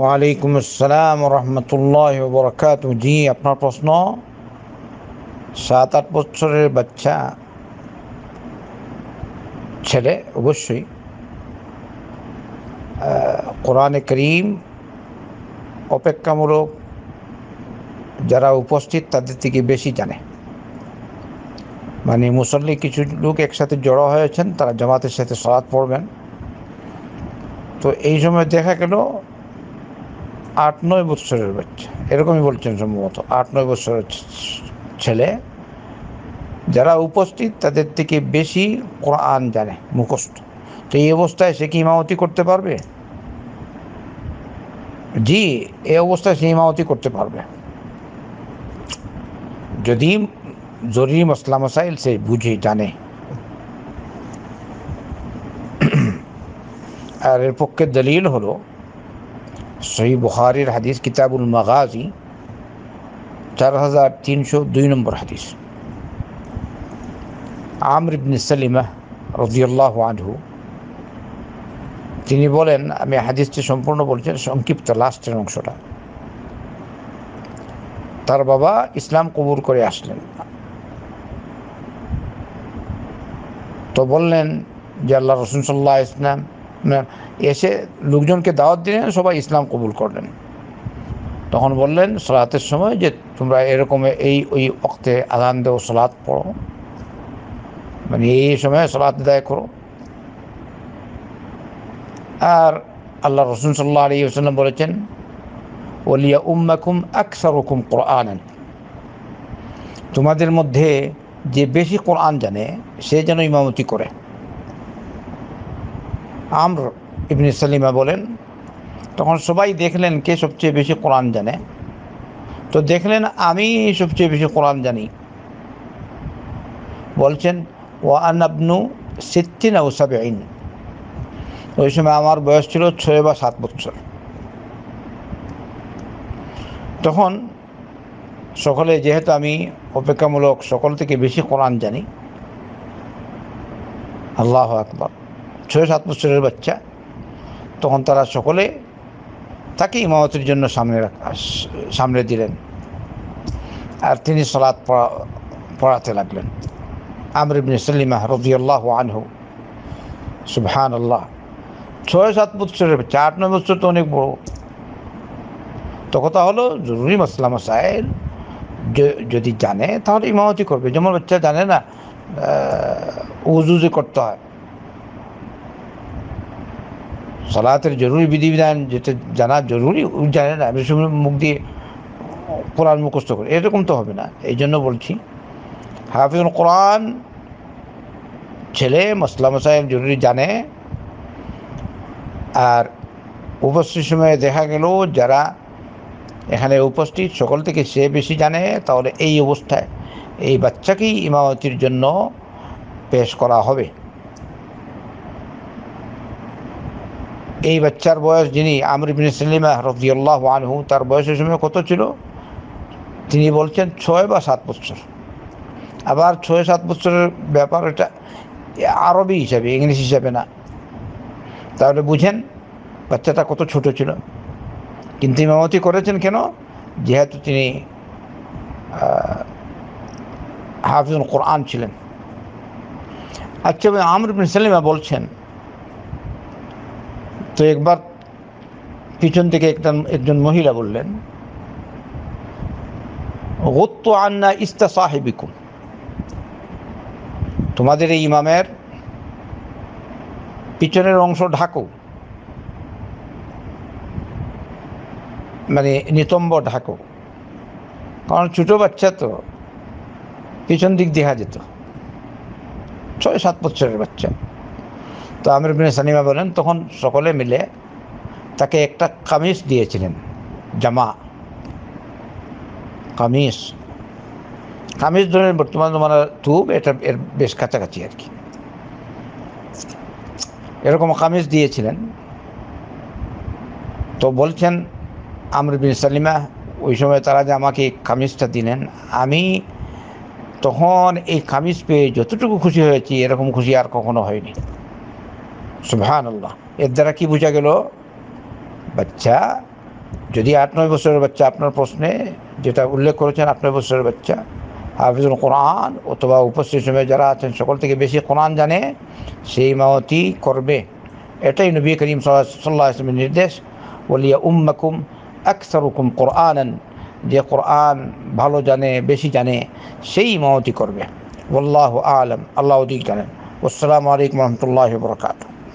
ওয়ালাইকুম আসসালাম রহমতুল্লাহ বরকাত জি আপনার প্রশ্ন সাত আট বছরের বাচ্চা ছেলে অবশ্যই কোরআনে করিম অপেক্ষামূলক যারা উপস্থিত তাদের থেকে বেশি জানে মানে মুসল্লি কিছু লোক একসাথে জড়ো হয়েছেন তারা জামাতের সাথে সরাত পড়বেন তো এই সময় দেখা গেল আট নয় বৎসরের বাচ্চা এরকমই বলছেন সম্ভবত আট নয় বৎসরের ছেলে যারা উপস্থিত তাদের থেকে বেশি কোরআন জানে মুখস্থ তো এই অবস্থায় সে কি ইমামতি করতে পারবে জি এ অবস্থায় সে ইমামতি করতে পারবে যদি জরুরি মশলা মশাইল সে বুঝে জানে আর এর পক্ষে দলিল হলো সহি বুহারের হাদিস কিতাবুল মাগাজি চার হাজার তিনশো দুই নম্বর হাদিস আমর ইবনে সালিমাহ রজিউল্লাহ আনহু তিনি বলেন আমি হাদিসটি সম্পূর্ণ বলছেন সংক্ষিপ্ত লাস্টের অংশটা তার বাবা ইসলাম কবুর করে আসলেন তো বললেন যে আল্লাহ রসুন সাল্লাহ ইসলাম এসে লোকজনকে দাওয়াত দিলেন সবাই ইসলাম কবুল করলেন তখন বললেন সলাতের সময় যে তোমরা এরকম এই ওই অক্তে আদান দেও সলাৎ পড়ো মানে এই সময় সলাৎ দায় করো আর আল্লাহ রসুন সাল্লাহ আলী ওসাল্লাম বলেছেন ওলিয়া উম্মাকুম হুকুম কোরআন তোমাদের মধ্যে যে বেশি কোরআন জানে সে যেন ইমামতি করে আমর ইবনি সালিমা বলেন তখন সবাই দেখলেন কে সবচেয়ে বেশি কোরআন জানে তো দেখলেন আমি সবচেয়ে বেশি কোরআন জানি বলছেন ও আনাবনু সিদ্দিন আউসাবে আইন ওই সময় আমার বয়স ছিল ছয় বা সাত বছর তখন সকলে যেহেতু আমি অপেক্ষামূলক সকল থেকে বেশি কোরআন জানি আল্লাহ আকবর ছয় সাত বছরের বাচ্চা তখন তারা সকলে তাকে ইমামতির জন্য সামনে সামনে দিলেন আর তিনি সলাদ পড়া পড়াতে লাগলেন আমর ইবনে সাল্লিমা রবিউল্লাহ আনহু সুবহান আল্লাহ ছয় সাত বছরের বাচ্চা আট নয় বছর তো অনেক বড় তো কথা হলো জরুরি মাসলাম সাহেব যদি জানে তাহলে ইমামতি করবে যেমন বাচ্চা জানে না উজু যে করতে হয় সলাতের জরুরি বিধিবিধান যেটা জানা জরুরি জানে না আমি সময় মুখ দিয়ে কোরআন মুখস্থ করে এরকম তো হবে না এই জন্য বলছি হাফিজুল কোরআন ছেলে মসলাম সাহেব জরুরি জানে আর উপস্থিত সময়ে দেখা গেল যারা এখানে উপস্থিত সকল থেকে সে বেশি জানে তাহলে এই অবস্থায় এই বাচ্চাকেই ইমামতির জন্য পেশ করা হবে এই বাচ্চার বয়স যিনি আমর ইবিন সালিমা রফিউল্লাহ আনহু তার বয়সের সময় কত ছিল তিনি বলছেন ছয় বা সাত বছর আবার ছয় সাত বছরের ব্যাপার এটা আরবি হিসাবে ইংলিশ হিসাবে না তাহলে বুঝেন বাচ্চাটা কত ছোট ছিল কিন্তু ইমামতি করেছেন কেন যেহেতু তিনি হাফিজুল কোরআন ছিলেন আচ্ছা আমর ইবিন সালিমা বলছেন তো একবার পিছন থেকে একটা একজন মহিলা বললেন আন্না ইস্তা সাহেবিকুম তোমাদের এই ইমামের পিছনের অংশ ঢাকো মানে নিতম্ব ঢাকো কারণ ছোটো বাচ্চা তো পিছন দিক দেখা যেত ছয় সাত বছরের বাচ্চা তো আমির বিন সানিমা বলেন তখন সকলে মিলে তাকে একটা কামিজ দিয়েছিলেন জামা কামিজ কামিজ ধরেন বর্তমান জমানার ধূপ এটা এর বেশ কাছাকাছি আর কি এরকম কামিজ দিয়েছিলেন তো বলছেন আমর বিন সালিমা ওই সময় তারা যে আমাকে কামিজটা দিলেন আমি তখন এই কামিজ পেয়ে যতটুকু খুশি হয়েছি এরকম খুশি আর কখনো হয়নি সুবহান আল্লাহ এর দ্বারা কি বোঝা গেল বাচ্চা যদি আট নয় বছরের বাচ্চা আপনার প্রশ্নে যেটা উল্লেখ করেছেন আট নয় বছরের বাচ্চা হাফিজুল কোরআন অথবা উপস্থিত সময়ে যারা আছেন সকল থেকে বেশি কোরআন জানে সেই মাওতি করবে এটাই নবী করিম সাল্লাহ ইসলামের নির্দেশ বলিয়া উম্মাকুম একসারুকুম কোরআন যে কোরআন ভালো জানে বেশি জানে সেই মাওতি করবে والله আলম الله জানেন علم والسلام عليكم ورحمة الله وبركاته